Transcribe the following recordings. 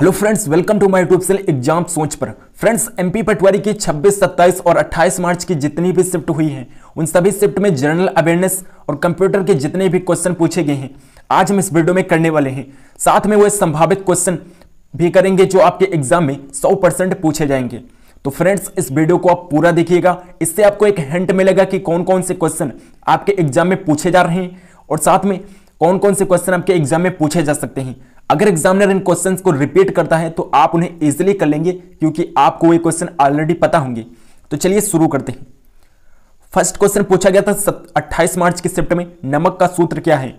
hello friends welcome to my YouTube channel exam सोच पर friends MP पटवारी की 26, 27 और 28 मार्च की जितनी भी शिफ्ट हुई है उन सभी शिफ्ट में जनरल अवेयरनेस और कंप्यूटर के जितने भी क्वेश्चन पूछे गए हैं आज हम इस वीडियो में करने वाले हैं साथ में वो संभावित क्वेश्चन भी करेंगे जो आपके एग्जाम में सौ पूछे जाएंगे तो फ्रेंड्स इस वीडियो को आप पूरा देखिएगा इससे आपको एक हिंट मिलेगा कि कौन कौन से क्वेश्चन आपके एग्जाम में पूछे जा रहे हैं और साथ में कौन कौन से क्वेश्चन आपके एग्जाम में पूछे जा सकते हैं अगर एग्जामिनर इन क्वेश्चन को रिपीट करता है तो आप उन्हें ईजिली कर लेंगे क्योंकि आपको ये क्वेश्चन ऑलरेडी पता होंगे तो चलिए शुरू करते हैं फर्स्ट क्वेश्चन पूछा गया था 28 मार्च के शिफ्ट में नमक का सूत्र क्या है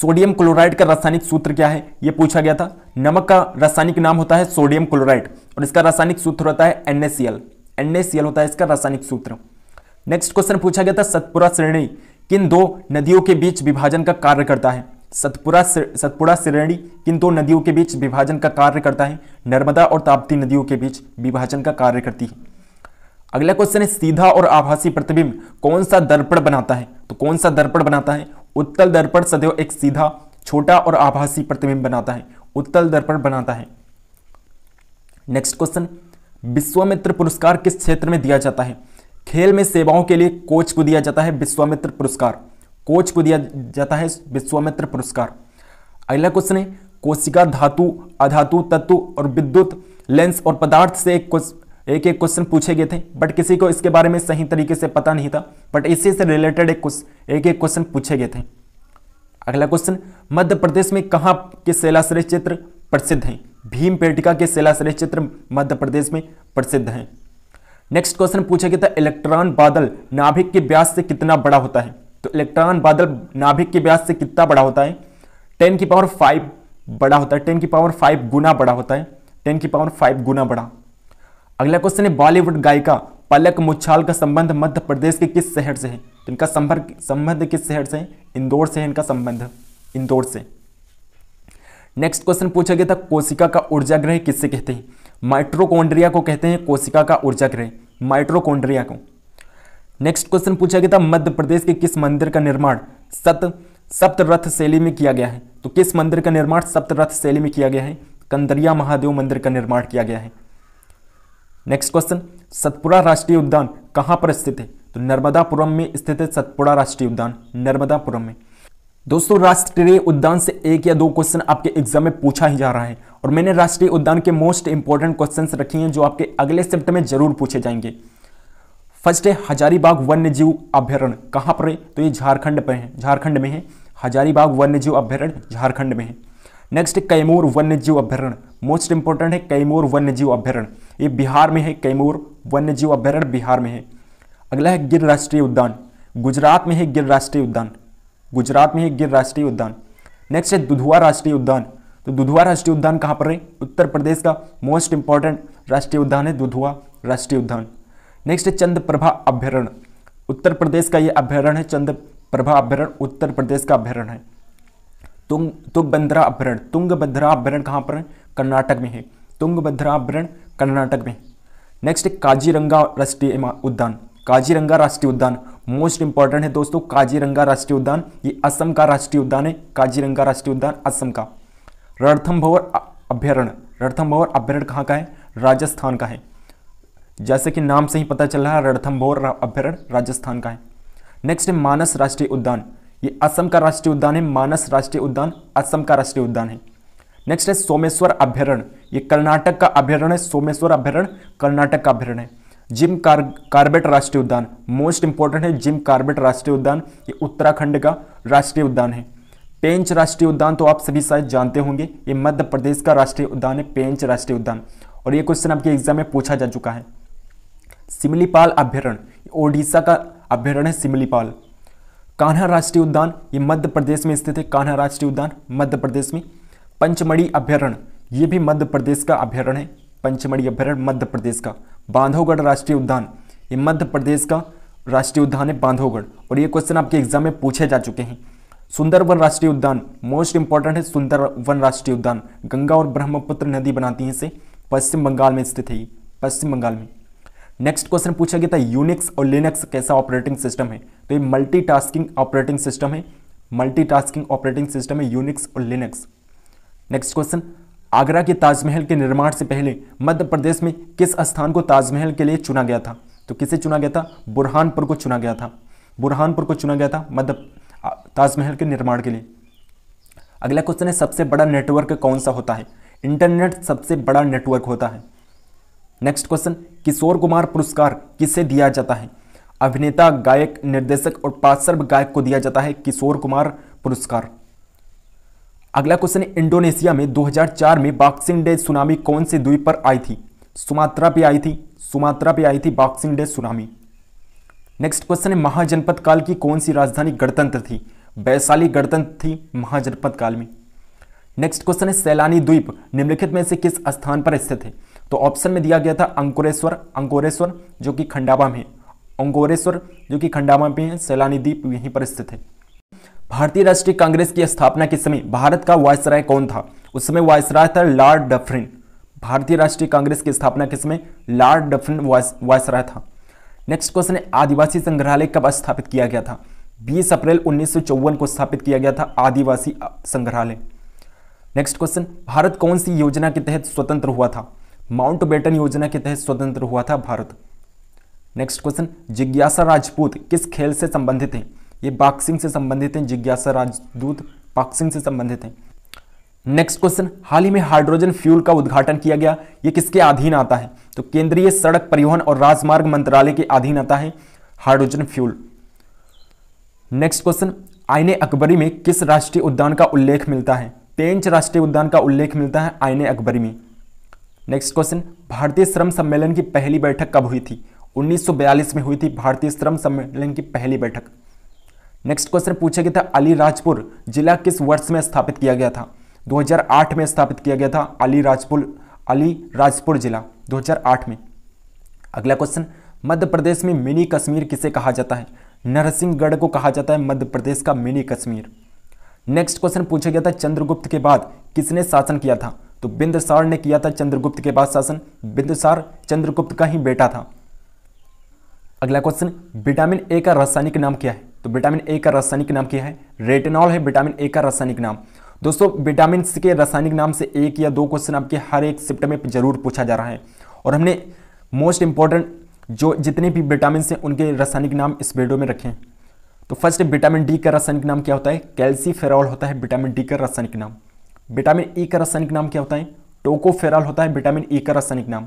सोडियम क्लोराइड का रासायनिक सूत्र क्या है यह पूछा गया था नमक का रासायनिक नाम होता है सोडियम क्लोराइड और इसका रासायनिक सूत्र होता है NaCl NaCl होता है इसका रासायनिक सूत्र नेक्स्ट क्वेश्चन पूछा गया था सतपुरा श्रेणी किन दो नदियों के बीच विभाजन का कार्य करता है सतपुरा सतपुड़ा श्रेणी किन दो नदियों के बीच विभाजन का कार्य करता है नर्मदा और ताप्ती नदियों के बीच विभाजन का कार्य करती है अगला क्वेश्चन है सीधा और आभासी प्रतिबिंब कौन सा दर्पण बनाता है तो कौन सा दर्पण बनाता है उत्तल दर्पण सदैव एक सीधा छोटा और आभासी प्रतिबिंब बनाता है उत्तल दर्पण बनाता है नेक्स्ट क्वेश्चन विश्वामित्र पुरस्कार किस क्षेत्र में दिया जाता है खेल में सेवाओं के लिए कोच को दिया जाता है विश्वामित्र पुरस्कार कोच को दिया जाता है विश्वामित्र पुरस्कार अगला क्वेश्चन है कोशिका धातु अधातु तत्व और विद्युत लेंस और पदार्थ से एक एक एक क्वेश्चन पूछे गए थे बट किसी को इसके बारे में सही तरीके से पता नहीं था बट इसी से रिलेटेड एक एक एक क्वेश्चन पूछे गए थे अगला क्वेश्चन मध्य प्रदेश में कहाँ के शैलाश्रेष चित्र प्रसिद्ध हैं भीम पेटिका के शैलाश्रेष चित्र मध्य प्रदेश में प्रसिद्ध हैं नेक्स्ट क्वेश्चन पूछा गया था इलेक्ट्रॉन बादल नाभिक के ब्यास से कितना बड़ा होता है तो इलेक्ट्रॉन बादल नाभिक के ब्यास से कितना बड़ा होता है टेन की पावर फाइव बड़ा होता है टेन की पावर फाइव गुना बड़ा होता है टेन की पावर फाइव गुना बड़ा अगला क्वेश्चन है बॉलीवुड गायिका पलक मुच्छाल का संबंध मध्य प्रदेश के किस शहर से है तो इनका संपर्क संबंध किस शहर से है इंदौर से है इनका संबंध इंदौर से नेक्स्ट क्वेश्चन पूछा गया था कोशिका का ऊर्जा ग्रह किससे कहते हैं माइट्रोकोन्ड्रिया को कहते हैं कोशिका का ऊर्जा ग्रह माइट्रोकोन्ड्रिया को नेक्स्ट क्वेश्चन पूछा गया था मध्य प्रदेश के किस मंदिर का निर्माण सत सप्तरथ शैली में किया गया है तो किस मंदिर का निर्माण सप्तरथ शैली में किया गया है कंदरिया महादेव मंदिर का निर्माण किया गया है नेक्स्ट क्वेश्चन सतपुरा राष्ट्रीय उद्यान कहाँ पर स्थित है तो नर्मदापुरम में स्थित है सतपुरा राष्ट्रीय उद्यान नर्मदापुरम में दोस्तों राष्ट्रीय उद्यान से एक या दो क्वेश्चन आपके एग्जाम में पूछा ही जा रहा है और मैंने राष्ट्रीय उद्यान के मोस्ट इंपॉर्टेंट क्वेश्चन रखे हैं जो आपके अगले सेप्ट में जरूर पूछे जाएंगे फर्स्ट है हजारीबाग वन्य जीव अभ्यारण्य कहाँ पर है तो ये झारखंड पर है झारखंड में है हजारीबाग वन्य जीव अभ्यारण्य झारखंड में है नेक्स्ट है कैमूर वन्य जीव अभ्यारण्य मोस्ट इंपॉर्टेंट है कैमूर वन्य जीव अभ्यारण्य ये बिहार में है कैमूर वन्य जीव अभ्यारण्य बिहार में है अगला है गिर राष्ट्रीय उद्यान गुजरात में है गिर राष्ट्रीय उद्यान गुजरात में है गिर राष्ट्रीय उद्यान नेक्स्ट है दुधुआ राष्ट्रीय उद्यान तो दुधुआ राष्ट्रीय उद्यान कहाँ पर है उत्तर प्रदेश का मोस्ट इंपॉर्टेंट राष्ट्रीय उद्यान है दुधुआ राष्ट्रीय उद्यान नेक्स्ट है चंद्रप्रभा अभ्यारण्य उत्तर प्रदेश का यह अभ्यारण है प्रभा अभ्यारण्य उत्तर प्रदेश का अभ्यारण्य है तुंग तुंगबंधरा अभ्यारण्य तुंगभद्रा अभ्यारण कहाँ पर है कर्नाटक में है तुंगभद्रा अभ्यारण कर्नाटक में नेक्स्ट है काजीरंगा राष्ट्रीय उद्यान काजीरंगा राष्ट्रीय उद्यान मोस्ट इंपॉर्टेंट है दोस्तों काजीरंगा राष्ट्रीय उद्यान ये असम का राष्ट्रीय उद्यान है काजीरंगा राष्ट्रीय उद्यान असम का रणथम्भौर अभ्यारण्य भवर अभ्यारण कहाँ का है राजस्थान का है जैसे कि नाम से ही पता चल रहा है रणथम्भोर अभ्यारण राजस्थान का है नेक्स्ट है मानस राष्ट्रीय उद्यान ये असम का राष्ट्रीय उद्यान है मानस राष्ट्रीय उद्यान असम का राष्ट्रीय उद्यान है नेक्स्ट है सोमेश्वर अभ्यारण ये कर्नाटक का अभ्यारण है सोमेश्वर अभ्यारण कर्नाटक का अभ्यारण है जिम कार कार्बेट राष्ट्रीय उद्यान मोस्ट इंपॉर्टेंट है जिम कार्बेट राष्ट्रीय उद्यान ये उत्तराखंड का राष्ट्रीय उद्यान है पेंच राष्ट्रीय उद्यान तो आप सभी शायद जानते होंगे ये मध्य प्रदेश का राष्ट्रीय उद्यान है पेंच राष्ट्रीय उद्यान और ये क्वेश्चन आपके एग्जाम में पूछा जा चुका है सिमलीपाल अभ्यारण्य ओडिशा का अभ्यारण्य है सिमलीपाल कान्हा राष्ट्रीय उद्यान ये मध्य प्रदेश में स्थित है कान्हा राष्ट्रीय उद्यान मध्य प्रदेश में पंचमढ़ी अभ्यारण्य ये भी मध्य प्रदेश का अभ्यारण है पंचमढ़ी अभ्यारण्य मध्य प्रदेश का बांधवगढ़ राष्ट्रीय उद्यान ये मध्य प्रदेश का राष्ट्रीय उद्यान है बांधवगढ़ और ये क्वेश्चन आपके एग्जाम में पूछे जा चुके हैं सुंदरवन राष्ट्रीय उद्यान मोस्ट इंपॉर्टेंट है सुंदरवन राष्ट्रीय उद्यान गंगा और ब्रह्मपुत्र नदी बनाती है इसे पश्चिम बंगाल में स्थित है पश्चिम बंगाल में नेक्स्ट क्वेश्चन पूछा गया था यूनिक्स और लिनक्स कैसा ऑपरेटिंग सिस्टम है तो ये मल्टीटास्किंग ऑपरेटिंग सिस्टम है मल्टीटास्किंग ऑपरेटिंग सिस्टम है यूनिक्स और लिनक्स नेक्स्ट क्वेश्चन आगरा के ताजमहल के निर्माण से पहले मध्य प्रदेश में किस स्थान को ताजमहल के लिए चुना गया था तो किसे चुना गया था बुरहानपुर को चुना गया था बुरहानपुर को चुना गया था मध्य ताजमहल के निर्माण के लिए अगला क्वेश्चन है सबसे बड़ा नेटवर्क कौन सा होता है इंटरनेट सबसे बड़ा नेटवर्क होता है नेक्स्ट क्वेश्चन किशोर कुमार पुरस्कार किसे दिया जाता है अभिनेता गायक निर्देशक और पार्श्व गायक को दिया जाता है किशोर कुमार पुरस्कार अगला क्वेश्चन इंडोनेशिया में 2004 में बॉक्सिंग डे सुनामी कौन से द्वीप पर आई थी सुमात्रा पे आई थी सुमात्रा पे आई थी Boxing Day tsunami next question है महाजनपद काल की कौन सी राजधानी गणतंत्र थी वैशाली गणतंत्र थी महाजनपद काल में नेक्स्ट क्वेश्चन है सैलानी द्वीप निम्नलिखित में से किस स्थान पर स्थित है तो ऑप्शन में दिया गया था अंकुरेश्वर अंकोरेश्वर जो कि खंडावा में अंकोरेश्वर जो कि खंडावा में सैलानी द्वीप यहीं पर स्थित है भारतीय राष्ट्रीय कांग्रेस की स्थापना के समय भारत का वायसराय कौन था उस समय वायसराय था लॉर्ड डफरिन भारतीय राष्ट्रीय कांग्रेस की स्थापना के समय लॉर्ड डफरिन वायसराय था नेक्स्ट क्वेश्चन है आदिवासी संग्रहालय कब स्थापित किया गया था 20 अप्रैल उन्नीस को स्थापित किया गया था आदिवासी संग्रहालय नेक्स्ट क्वेश्चन भारत कौन सी योजना के तहत स्वतंत्र हुआ था माउंट बेटन योजना के तहत स्वतंत्र हुआ था भारत नेक्स्ट क्वेश्चन जिज्ञासा राजपूत किस खेल से संबंधित हैं ये बॉक्सिंग से संबंधित हैं जिज्ञासा राजदूत बॉक्सिंग से संबंधित हैं नेक्स्ट क्वेश्चन हाल ही में हाइड्रोजन फ्यूल का उद्घाटन किया गया ये किसके अधीन आता है तो केंद्रीय सड़क परिवहन और राजमार्ग मंत्रालय के अधीन आता है हाइड्रोजन फ्यूल नेक्स्ट क्वेश्चन आईने अकबरी में किस राष्ट्रीय उद्यान का उल्लेख मिलता है पेंच राष्ट्रीय उद्यान का उल्लेख मिलता है आईने अकबरी में नेक्स्ट क्वेश्चन भारतीय श्रम सम्मेलन की पहली बैठक कब हुई थी 1942 में हुई थी भारतीय श्रम सम्मेलन की पहली बैठक नेक्स्ट क्वेश्चन पूछा गया था अलीराजपुर जिला किस वर्ष में स्थापित किया गया था 2008 में स्थापित किया गया था अलीराजपुर अलीराजपुर जिला 2008 में अगला क्वेश्चन मध्य प्रदेश में मिनी कश्मीर किसे कहा जाता है नरसिंहगढ़ को कहा जाता है मध्य प्रदेश का मिनी कश्मीर नेक्स्ट क्वेश्चन पूछा गया था चंद्रगुप्त के बाद किसने शासन किया था तो बिंदसार ने किया था चंद्रगुप्त के पास शासन बिंदसार चंद्रगुप्त का ही बेटा था अगला क्वेश्चन विटामिन ए का रासायनिक नाम क्या है तो विटामिन ए का रासायनिक नाम क्या है रेटेनॉल है विटामिन ए का रासायनिक नाम दोस्तों विटामिन के रासायनिक नाम से एक या दो क्वेश्चन आपके हर एक शिफ्ट में जरूर पूछा जा रहा है और हमने मोस्ट इंपॉर्टेंट जो जितने भी विटामिन हैं उनके रासायनिक नाम इस वीडियो में रखें तो फर्स्ट विटामिन डी का रासायनिक नाम क्या होता है कैल्सी होता है विटामिन डी का रासायनिक नाम विटामिन ई e का रासायनिक नाम क्या होता है टोकोफेरॉल होता है विटामिन ई e का रासायनिक नाम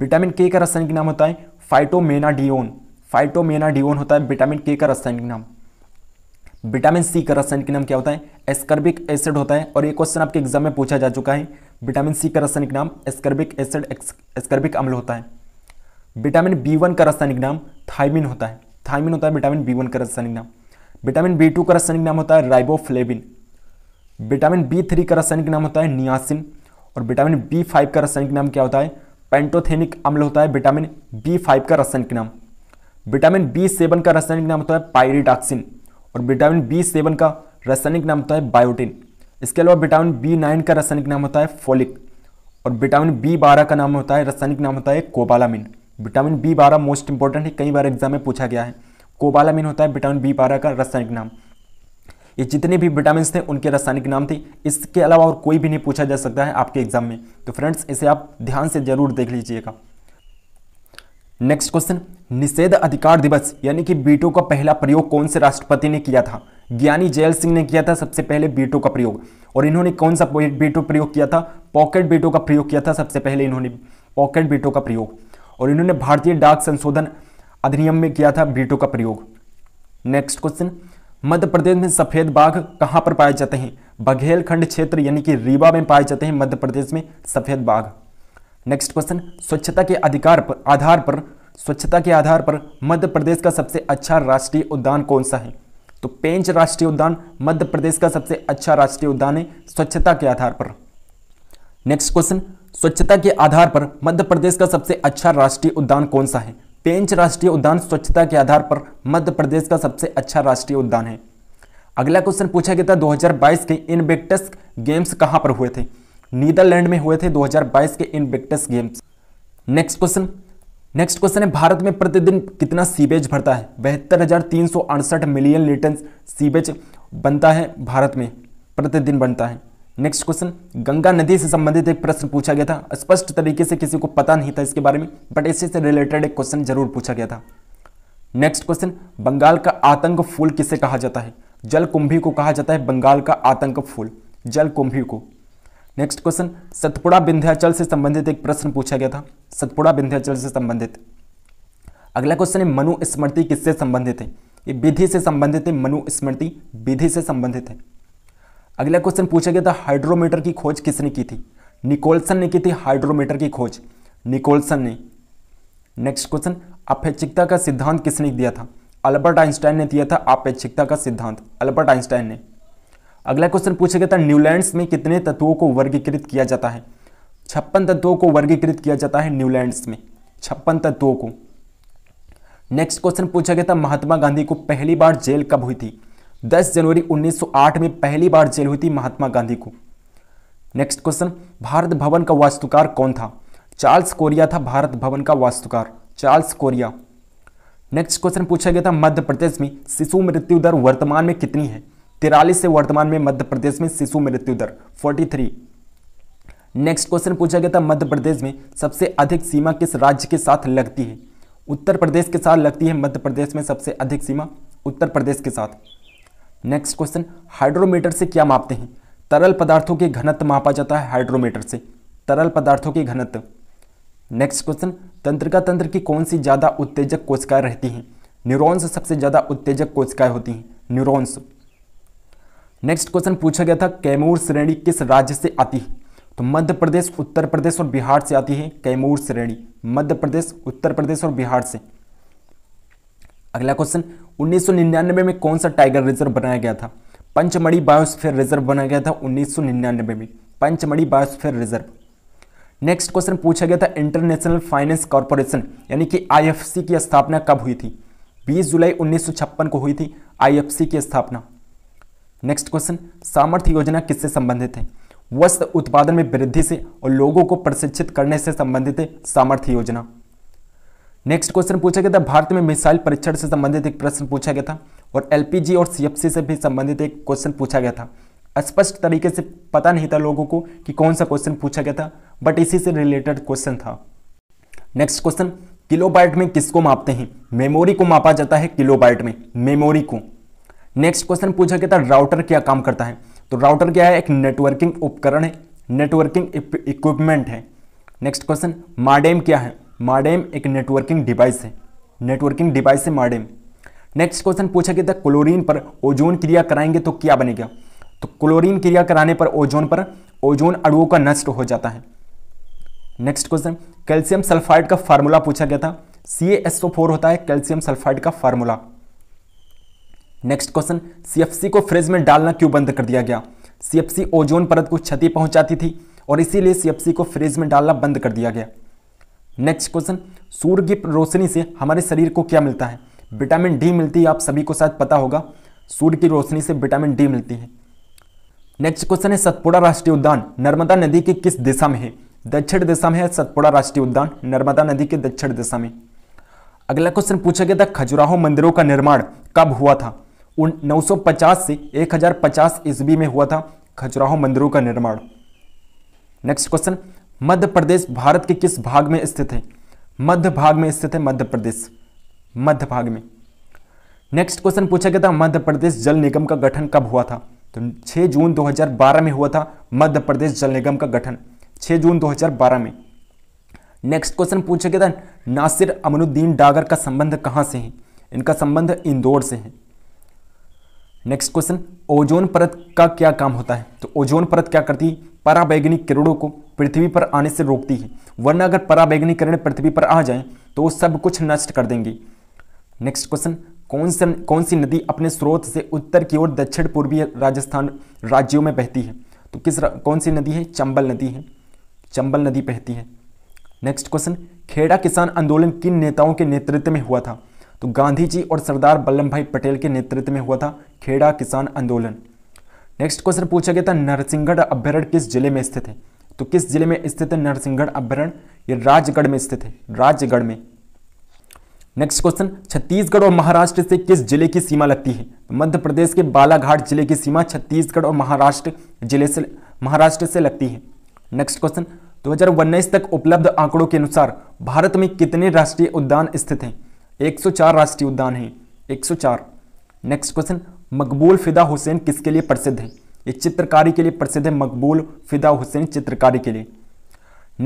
विटामिन के का रासायनिक नाम होता है फाइटोमेनाडियोन फाइटोमेनाडियोन होता है विटामिन के का रासायनिक नाम विटामिन सी का रासायनिक नाम क्या होता है एस्कर्बिक एसिड होता है और ये क्वेश्चन आपके एग्जाम में पूछा जा चुका है विटामिन सी का रासायनिक नाम एस्कर्बिक एसिड एस्कर्बिक अम्ल होता है विटामिन बी वन का रासायनिक नाम थाइमिन होता है थाइमिन होता है विटामिन बी वन का रासायनिक नाम विटामिन बी टू का रासायनिक नाम होता है राइबोफ्लेविन विटामिन बी थ्री का रासायनिक नाम होता है नियासिन और विटामिन बी फाइव का रासायनिक नाम क्या होता है पेंटोथेनिक अम्ल होता है विटामिन बी फाइव का रासायनिक नाम विटामिन बी सेवन का रासायनिक नाम होता है पायरिटाक्सिन और विटामिन बी सेवन का रासायनिक नाम होता है बायोटिन इसके अलावा विटामिन बी नाइन का रासायनिक नाम होता है फोलिक और विटामिन बी बारह का नाम होता है रासायनिक नाम होता है कोबालामिन विटामिन बी बारह मोस्ट इंपॉर्टेंट है कई बार एग्जाम में पूछा गया है कोबालामिन होता है विटामिन बी बारह का रासायनिक नाम ये जितने भी विटामिन थे उनके रासायनिक नाम थे इसके अलावा और कोई भी नहीं पूछा जा सकता है आपके एग्जाम में तो फ्रेंड्स इसे आप ध्यान से जरूर देख लीजिएगा नेक्स्ट क्वेश्चन निषेध अधिकार दिवस यानी कि बीटो का पहला प्रयोग कौन से राष्ट्रपति ने किया था ज्ञानी जयल सिंह ने किया था सबसे पहले बीटो का प्रयोग और इन्होंने कौन सा बीटो प्रयोग किया था पॉकेट बीटो का प्रयोग किया था सबसे पहले इन्होंने पॉकेट बीटो का प्रयोग और इन्होंने भारतीय डाक संशोधन अधिनियम में किया था बीटो का प्रयोग नेक्स्ट क्वेश्चन मध्य प्रदेश में सफ़ेद बाघ कहां पर पाए जाते हैं बघेलखंड क्षेत्र यानी कि रीवा में पाए जाते हैं मध्य प्रदेश में सफ़ेद बाघ नेक्स्ट क्वेश्चन स्वच्छता के अधिकार पर आधार पर स्वच्छता के आधार पर मध्य प्रदेश का सबसे अच्छा राष्ट्रीय उद्यान कौन सा है तो पेंच राष्ट्रीय उद्यान मध्य प्रदेश का सबसे अच्छा राष्ट्रीय उद्यान है स्वच्छता के आधार पर नेक्स्ट क्वेश्चन स्वच्छता के आधार पर मध्य प्रदेश का सबसे अच्छा राष्ट्रीय उद्यान कौन सा है पेंच राष्ट्रीय उद्यान स्वच्छता के आधार पर मध्य प्रदेश का सबसे अच्छा राष्ट्रीय उद्यान है अगला क्वेश्चन पूछा गया था 2022 के इनविक्टस गेम्स कहां पर हुए थे नीदरलैंड में हुए थे 2022 के Invictus Games next question next question है भारत में प्रतिदिन कितना सीवेज भरता है बहत्तर मिलियन लीटर सीवेज बनता है भारत में प्रतिदिन बनता है नेक्स्ट क्वेश्चन गंगा नदी से संबंधित एक प्रश्न पूछा गया था स्पष्ट तरीके से किसी को पता नहीं था इसके बारे में बट इससे से रिलेटेड एक क्वेश्चन जरूर पूछा गया था नेक्स्ट क्वेश्चन बंगाल का आतंक फूल किसे कहा जाता है जल कुंभी को कहा जाता है बंगाल का आतंक फूल जल कुंभी को नेक्स्ट क्वेश्चन सतपुड़ा विंध्याचल से संबंधित एक प्रश्न पूछा गया था सतपुड़ा विंध्याचल से संबंधित अगला क्वेश्चन है मनुस्मृति किससे संबंधित है ये विधि से संबंधित है मनुस्मृति विधि से संबंधित है अगला क्वेश्चन पूछा गया था हाइड्रोमीटर की खोज किसने की थी निकोलसन ने की थी हाइड्रोमीटर की खोज निकोलसन ने नेक्स्ट क्वेश्चन अपेक्षिकता का सिद्धांत किसने दिया था अल्बर्ट आइंस्टाइन ने दिया था अपेक्षिकता का सिद्धांत अल्बर्ट आइंस्टाइन ने अगला क्वेश्चन पूछा गया था न्यूलैंड्स में कितने तत्वों को वर्गीकृत किया जाता है छप्पन तत्वों को वर्गीकृत किया जाता है न्यूलैंड्स में छप्पन तत्वों को नेक्स्ट क्वेश्चन पूछा गया था महात्मा गांधी को पहली बार जेल कब हुई थी 10 जनवरी 1908 में पहली बार जेल हुई थी महात्मा गांधी को नेक्स्ट क्वेश्चन भारत भवन का वास्तुकार कौन था चार्ल्स कोरिया था भारत भवन का वास्तुकार चार्ल्स कोरिया नेक्स्ट क्वेश्चन पूछा गया था मध्य प्रदेश में शिशु मृत्यु दर वर्तमान में कितनी है तिरालीस से वर्तमान में मध्य प्रदेश में शिशु मृत्यु दर 43 नेक्स्ट क्वेश्चन पूछा गया था मध्य प्रदेश में सबसे अधिक सीमा किस राज्य के साथ लगती है उत्तर प्रदेश के साथ लगती है मध्य प्रदेश में सबसे अधिक सीमा उत्तर प्रदेश के साथ नेक्स्ट क्वेश्चन हाइड्रोमीटर से क्या मापते हैं तरल पदार्थों के घनत्व मापा जाता है हाइड्रोमीटर से तरल पदार्थों के घनत्व नेक्स्ट क्वेश्चन तंत्रिका तंत्र की कौन सी ज़्यादा उत्तेजक कोशिकाएं रहती हैं न्यूरॉन्स सबसे ज़्यादा उत्तेजक कोशिकाएं होती हैं न्यूरॉन्स नेक्स्ट क्वेश्चन पूछा गया था कैमूर श्रेणी किस राज्य से आती है तो मध्य प्रदेश उत्तर प्रदेश और बिहार से आती है कैमूर श्रेणी मध्य प्रदेश उत्तर प्रदेश और बिहार से अगला क्वेश्चन उन्नीस में कौन सा टाइगर रिजर्व बनाया गया था पंचमढ़ी बायोस्फेयर रिजर्व बनाया गया था उन्नीस में Pachmarhi biosphere reserve next question पूछा गया था इंटरनेशनल फाइनेंस कॉरपोरेशन यानी कि आईएफसी की स्थापना कब हुई थी 20 जुलाई उन्नीस को हुई थी आईएफसी की स्थापना नेक्स्ट क्वेश्चन सामर्थ्य योजना किससे संबंधित है वस्त्र उत्पादन में वृद्धि से और लोगों को प्रशिक्षित करने से संबंधित है सामर्थ्य योजना नेक्स्ट क्वेश्चन पूछा गया था भारत में मिसाइल परीक्षण से संबंधित एक प्रश्न पूछा गया था और एलपीजी और सीएफसी से भी संबंधित एक क्वेश्चन पूछा गया था स्पष्ट तरीके से पता नहीं था लोगों को कि कौन सा क्वेश्चन पूछा गया था बट इसी से रिलेटेड क्वेश्चन था नेक्स्ट क्वेश्चन किलोबाइट में किसको मापते हैं मेमोरी को मापा जाता है किलोबाइट में मेमोरी को नेक्स्ट क्वेश्चन पूछा गया था राउटर क्या काम करता है तो राउटर क्या है एक नेटवर्किंग उपकरण है नेटवर्किंग इक्विपमेंट है नेक्स्ट क्वेश्चन माडेम क्या है माडेम एक नेटवर्किंग डिवाइस है नेटवर्किंग डिवाइस है माडेम नेक्स्ट क्वेश्चन पूछा गया था क्लोरीन पर ओजोन क्रिया कराएंगे तो क्या बनेगा तो क्लोरीन क्रिया कराने पर ओजोन पर ओजोन अड़ुओं का नष्ट हो जाता है नेक्स्ट क्वेश्चन कैल्शियम सल्फाइड का फार्मूला पूछा गया था सी एस ओ फोर होता है कैल्शियम सल्फाइड का फार्मूला नेक्स्ट क्वेश्चन सी को फ्रिज में डालना क्यों बंद कर दिया गया सी ओजोन परत को क्षति पहुंचाती थी और इसीलिए सी को फ्रिज में डालना बंद कर दिया गया नेक्स्ट क्वेश्चन सूर्य की रोशनी से हमारे शरीर को क्या मिलता है विटामिन डी मिलती है आप सभी को शायद पता होगा सूर्य की रोशनी से विटामिन डी मिलती है नेक्स्ट क्वेश्चन है सतपुड़ा राष्ट्रीय उद्यान नर्मदा नदी के किस दिशा में है दक्षिण दिशा में है सतपुड़ा राष्ट्रीय उद्यान नर्मदा नदी के दक्षिण दिशा में अगला क्वेश्चन पूछा गया था खजुराहो मंदिरों का निर्माण कब हुआ था उन 950 से 1050 ईस्वी में हुआ था खजुराहो मंदिरों का निर्माण नेक्स्ट क्वेश्चन मध्य प्रदेश भारत के किस भाग में स्थित है मध्य भाग में स्थित है मध्य प्रदेश मध्य भाग में नेक्स्ट क्वेश्चन पूछा गया था मध्य प्रदेश जल निगम का गठन कब हुआ था तो 6 जून 2012 में हुआ था मध्य प्रदेश जल निगम का गठन 6 जून 2012 में नेक्स्ट क्वेश्चन पूछा गया था नासिर अमनुद्दीन डागर का संबंध कहाँ से है इनका संबंध इंदौर से है नेक्स्ट क्वेश्चन ओजोन परत का क्या काम होता है तो ओजोन परत क्या करती है पराबैगनी किरणों को पृथ्वी पर आने से रोकती है वरना अगर पराबैगनी किरण पृथ्वी पर आ जाए तो वो सब कुछ नष्ट कर देंगे नेक्स्ट क्वेश्चन कौन सा कौन सी नदी अपने स्रोत से उत्तर की ओर दक्षिण पूर्वी राजस्थान राज्यों में बहती है तो किस कौन सी नदी है चंबल नदी है चंबल नदी बहती है नेक्स्ट क्वेश्चन खेड़ा किसान आंदोलन किन नेताओं के नेतृत्व में हुआ था तो गांधी जी और सरदार वल्लभ भाई पटेल के नेतृत्व में हुआ था खेड़ा किसान आंदोलन नेक्स्ट क्वेश्चन पूछा गया था नरसिंहगढ़ अभ्यारण्य किस जिले में स्थित है तो किस जिले में स्थित है नरसिंहगढ़ अभ्यारण्य ये राजगढ़ में स्थित है राजगढ़ में नेक्स्ट क्वेश्चन छत्तीसगढ़ और महाराष्ट्र से किस जिले की सीमा लगती है तो मध्य प्रदेश के बालाघाट जिले की सीमा छत्तीसगढ़ और महाराष्ट्र जिले से महाराष्ट्र से लगती है नेक्स्ट क्वेश्चन दो तक उपलब्ध आंकड़ों के अनुसार भारत में कितने राष्ट्रीय उद्यान स्थित हैं 104 राष्ट्रीय उद्यान हैं 104 नेक्स्ट क्वेश्चन मकबूल फिदा हुसैन किसके लिए प्रसिद्ध हैं ये चित्रकारी के लिए प्रसिद्ध है मकबूल फिदा हुसैन चित्रकारी के लिए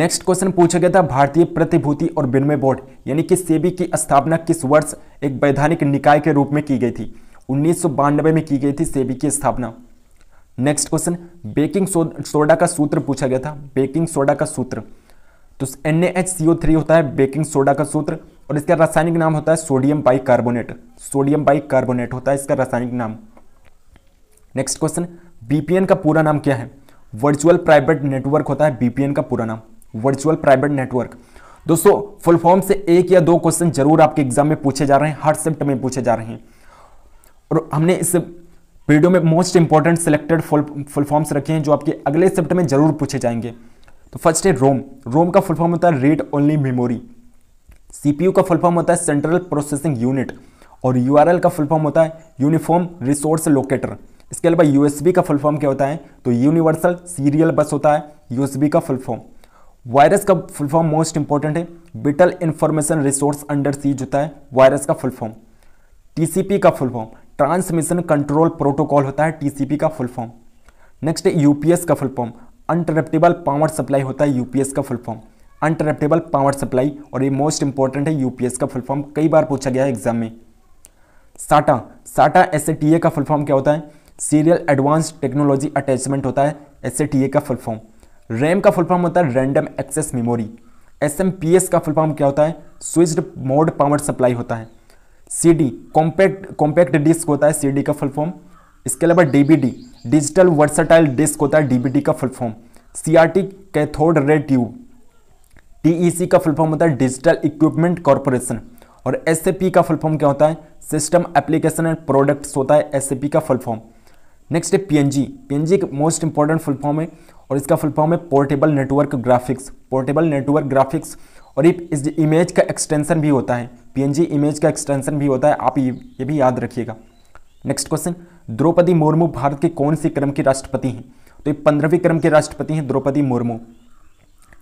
नेक्स्ट क्वेश्चन पूछा गया था भारतीय प्रतिभूति और विनिमय बोर्ड यानी कि सेबी की स्थापना किस वर्ष एक वैधानिक निकाय के रूप में की गई थी उन्नीस में की गई थी सेबी की स्थापना नेक्स्ट क्वेश्चन बेकिंग सोडा का सूत्र पूछा गया था बेकिंग सोडा का सूत्र तो एन होता है बेकिंग सोडा का सूत्र और इसका रासायनिक नाम होता है sodium bicarbonate sodium bicarbonate होता है इसका रासायनिक नाम नेक्स्ट क्वेश्चन बीपीएन का पूरा नाम क्या है वर्चुअल प्राइवेट नेटवर्क होता है बीपीएन का पूरा नाम वर्चुअल प्राइवेट नेटवर्क दोस्तों फुल फॉर्म से एक या दो क्वेश्चन जरूर आपके एग्जाम में पूछे जा रहे हैं हर सेप्ट में पूछे जा रहे हैं और हमने इस वीडियो में most important selected full forms रखे हैं जो आपके अगले सेप्ट में जरूर पूछे जाएंगे तो फर्स्ट है रोम रोम का फुल फॉर्म होता है रीड ओनली मेमोरी सीपीयू का फुल फॉर्म होता है सेंट्रल प्रोसेसिंग यूनिट और यूआरएल का फुल फॉर्म होता है यूनिफॉर्म रिसोर्स लोकेटर इसके अलावा यूएसबी का फुल फॉर्म क्या होता है तो यूनिवर्सल सीरियल बस होता है यूएसबी का फुल फॉर्म वायरस का फुल फॉर्म मोस्ट इंपॉर्टेंट है vital information resource under seize होता है वायरस का फुल फॉर्म टीसीपी का full form transmission control protocol होता है टीसीपी का फुल फॉर्म नेक्स्ट यूपीएस का full form uninterruptible power supply होता है यूपीएस का full form uninterruptible power supply और ये मोस्ट इंपॉर्टेंट है यूपीएस का फुल फॉर्म कई बार पूछा गया है एग्जाम में साटा साटा एस का फुल फॉर्म क्या होता है सीरियल एडवांस टेक्नोलॉजी अटैचमेंट होता है एस का फुल फॉर्म रैम का फुल फॉर्म होता है रैंडम एक्सेस मेमोरी एस का फुल फॉर्म क्या होता है स्विच्ड मोड पावर सप्लाई होता है C D compact compact disc होता है सी डी का फुल फॉर्म इसके अलावा D B D digital versatile disc होता है डी बी डी का full form C R T cathode ray tube TEC e का फुल फॉर्म होता है डिजिटल इक्विपमेंट कॉरपोरेशन और एस का फुल फॉर्म क्या होता है सिस्टम एप्लीकेशन एंड प्रोडक्ट्स होता है एस का फुल फॉर्म नेक्स्ट है पी एन एक मोस्ट इंपॉर्टेंट फुल फॉर्म है और इसका फुल फॉर्म है portable network graphics portable network graphics और ये इस इमेज का एक्सटेंशन भी होता है पी इमेज का एक्सटेंशन भी होता है आप ये, ये भी याद रखिएगा नेक्स्ट क्वेश्चन द्रौपदी मुर्मू भारत के कौन से क्रम के राष्ट्रपति हैं तो ये पंद्रहवीं क्रम के राष्ट्रपति हैं Droupadi Murmu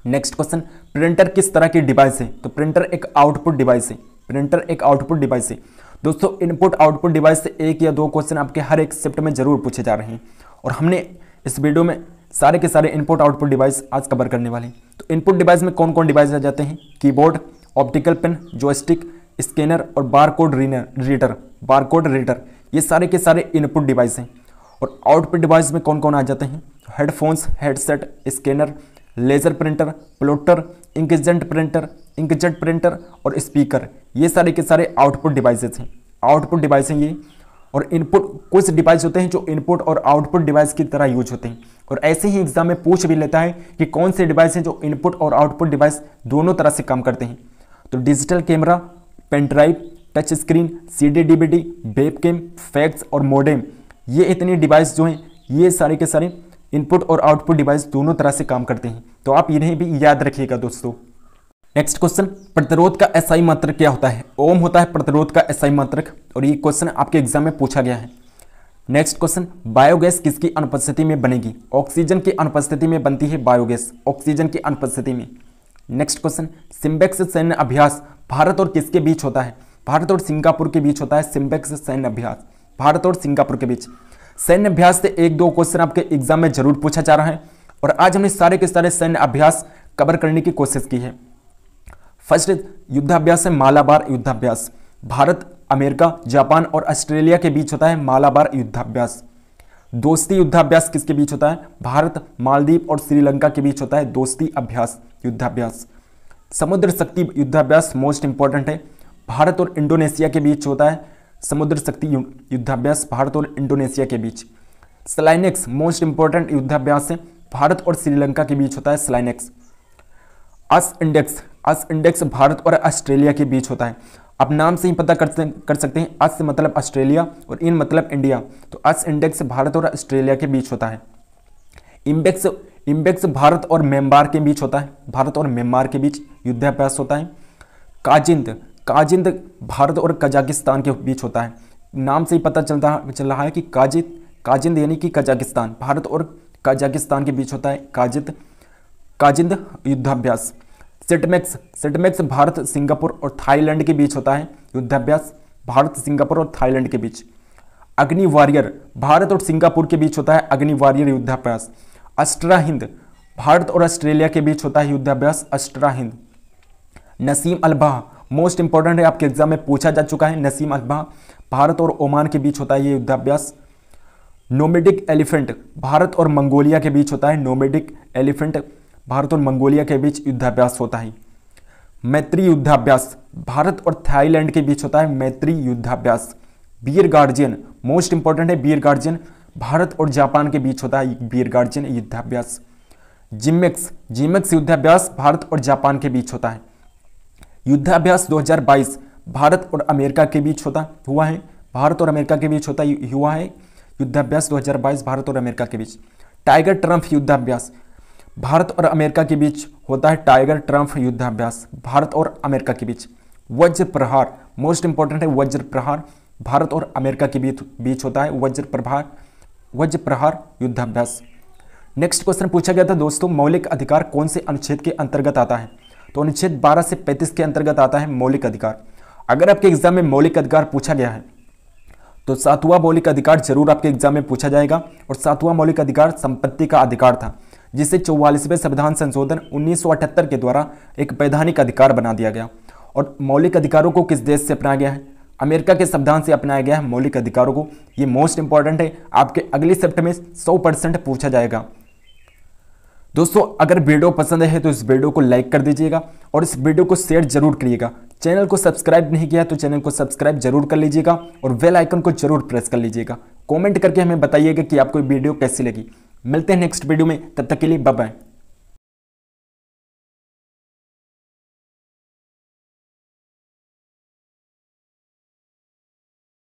next question printer किस तरह की डिवाइस है तो प्रिंटर एक आउटपुट डिवाइस है प्रिंटर एक आउटपुट डिवाइस है दोस्तों इनपुट आउटपुट डिवाइस से एक या दो क्वेश्चन आपके हर एक शिफ्ट में जरूर पूछे जा रहे हैं और हमने इस वीडियो में सारे के सारे इनपुट आउटपुट डिवाइस आज कवर करने वाले हैं तो इनपुट डिवाइस में कौन कौन डिवाइस आ जाते हैं keyboard optical pen joystick scanner और barcode reader reader barcode reader ये सारे के सारे इनपुट डिवाइस हैं और आउटपुट डिवाइस में कौन कौन आ जाते हैं headphones headset scanner laser printer plotter inkjet printer inkjet printer और स्पीकर ये सारे के सारे आउटपुट डिवाइसेज हैं आउटपुट डिवाइस हैं ये और इनपुट कुछ डिवाइस होते हैं जो इनपुट और आउटपुट डिवाइस की तरह यूज होते हैं और ऐसे ही एग्जाम में पूछ भी लेता है कि कौन से डिवाइस हैं जो इनपुट और आउटपुट डिवाइस दोनों तरह से काम करते हैं तो digital camera pen drive touch screen C D D B D web cam fax और मोडेम ये इतनी डिवाइस जो हैं ये सारे के सारे इनपुट और आउटपुट डिवाइस दोनों तरह से काम करते हैं तो आप इन्हें भी याद रखिएगा दोस्तों नेक्स्ट क्वेश्चन प्रतिरोध का एसआई मात्रक क्या होता है ओम होता है प्रतिरोध का एसआई मात्रक और ये क्वेश्चन आपके एग्जाम में पूछा गया है नेक्स्ट क्वेश्चन बायोगैस किसकी अनुपस्थिति में बनेगी ऑक्सीजन की अनुपस्थिति में बनती है बायोगैस ऑक्सीजन की अनुपस्थिति में नेक्स्ट क्वेश्चन सिम्बेक्स सैन्य अभ्यास भारत और किसके बीच होता है भारत और सिंगापुर के बीच होता है सिम्बेक्स सैन्य अभ्यास भारत और सिंगापुर के बीच सैन्य अभ्यास से एक दो क्वेश्चन आपके एग्जाम में जरूर पूछा जा रहा है और आज हमने सारे के सारे सैन्य अभ्यास कवर करने की कोशिश की है फर्स्ट युद्धाभ्यास है मालाबार युद्धाभ्यास भारत अमेरिका जापान और ऑस्ट्रेलिया के बीच होता है मालाबार युद्धाभ्यास दोस्ती युद्धाभ्यास किसके बीच होता है भारत मालदीव और श्रीलंका के बीच होता है दोस्ती अभ्यास युद्धाभ्यास समुद्र शक्ति युद्धाभ्यास मोस्ट इंपॉर्टेंट है भारत और इंडोनेशिया के बीच होता है समुद्र शक्ति युद्धाभ्यास भारत और इंडोनेशिया के बीच स्लाइनेक्स मोस्ट इंपॉर्टेंट युद्धाभ्यास है भारत और श्रीलंका के बीच होता है SLINEX AUSINDEX AUSINDEX Bharat और ऑस्ट्रेलिया के बीच होता है आप नाम से ही पता कर, कर सकते हैं अस मतलब ऑस्ट्रेलिया और इन मतलब इंडिया तो अस इंडेक्स भारत और ऑस्ट्रेलिया के बीच होता है इम्बेक्स इम्बेक्स भारत और म्यांमार के बीच होता है भारत और म्यांमार के बीच युद्धाभ्यास होता है काजिंद काजिंद भारत और कजाकिस्तान के बीच होता है नाम से ही पता चलता चल रहा है कि काजिद काजिंद यानी कि कजाकिस्तान भारत और कजाकिस्तान के बीच होता है काजिद काजिंद युद्धाभ्यास सेटमैक्स सेटमैक्स भारत सिंगापुर और थाईलैंड के बीच होता है युद्धाभ्यास भारत सिंगापुर और थाईलैंड के बीच अग्नि वारियर भारत और सिंगापुर के बीच होता है अग्नि वॉरियर युद्धाभ्यास अस्ट्रा हिंद भारत और ऑस्ट्रेलिया के बीच होता है युद्धाभ्यास अस्ट्रा हिंद नसीम अलबाह मोस्ट इंपॉर्टेंट है आपके एग्जाम में पूछा जा चुका है नसीम अकबा भारत और ओमान के बीच होता है ये युद्धाभ्यास नोमेडिक एलिफेंट भारत और मंगोलिया के बीच होता है नोमेडिक एलिफेंट भारत और मंगोलिया के बीच युद्धाभ्यास होता है मैत्री युद्धाभ्यास भारत और थाईलैंड के बीच होता है मैत्री युद्धाभ्यास बीर गार्जियन मोस्ट इंपॉर्टेंट है बीर गार्जियन भारत और जापान के बीच होता है बीर गार्जियन युद्धाभ्यास जिमेक्स जिमेक्स युद्धाभ्यास भारत और जापान के बीच होता है युद्धाभ्यास 2022 भारत और अमेरिका के बीच होता हुआ है भारत और अमेरिका के बीच होता हुआ है युद्धाभ्यास 2022 भारत और अमेरिका के बीच टाइगर ट्रंप युद्धाभ्यास भारत और अमेरिका के बीच होता है टाइगर ट्रंप युद्धाभ्यास भारत और अमेरिका के बीच वज्र प्रहार मोस्ट इंपॉर्टेंट है वज्र प्रहार भारत और अमेरिका के बीच बीच होता है वज्र प्रभार वज्र प्रहार युद्धाभ्यास नेक्स्ट क्वेश्चन पूछा गया था दोस्तों मौलिक अधिकार कौन से अनुच्छेद के अंतर्गत आता है तो अनुच्छेद 12 से 35 के अंतर्गत आता है मौलिक अधिकार अगर आपके एग्जाम में मौलिक अधिकार पूछा गया है तो सातवां मौलिक अधिकार जरूर आपके एग्जाम में पूछा जाएगा और सातवां मौलिक अधिकार संपत्ति का अधिकार था जिसे चौवालीसवें संविधान संशोधन 1978 के द्वारा एक वैधानिक अधिकार बना दिया गया और मौलिक अधिकारों को किस देश से अपनाया गया है अमेरिका के संविधान से अपनाया गया है मौलिक अधिकारों को ये मोस्ट इंपॉर्टेंट है आपके अगले सेप्ट में सौ परसेंट पूछा जाएगा दोस्तों अगर वीडियो पसंद है तो इस वीडियो को लाइक कर दीजिएगा और इस वीडियो को शेयर जरूर करिएगा चैनल को सब्सक्राइब नहीं किया तो चैनल को सब्सक्राइब जरूर कर लीजिएगा और वेल आइकन को जरूर प्रेस कर लीजिएगा कमेंट करके हमें बताइएगा कि आपको वीडियो कैसी लगी मिलते हैं नेक्स्ट वीडियो में तब तक के लिए बाय